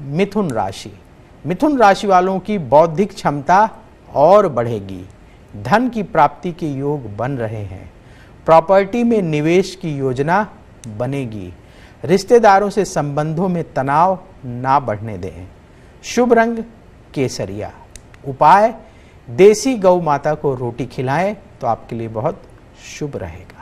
मिथुन राशि मिथुन राशि वालों की बौद्धिक क्षमता और बढ़ेगी धन की प्राप्ति के योग बन रहे हैं प्रॉपर्टी में निवेश की योजना बनेगी रिश्तेदारों से संबंधों में तनाव ना बढ़ने दें शुभ रंग केसरिया उपाय देसी गौ माता को रोटी खिलाएं तो आपके लिए बहुत शुभ रहेगा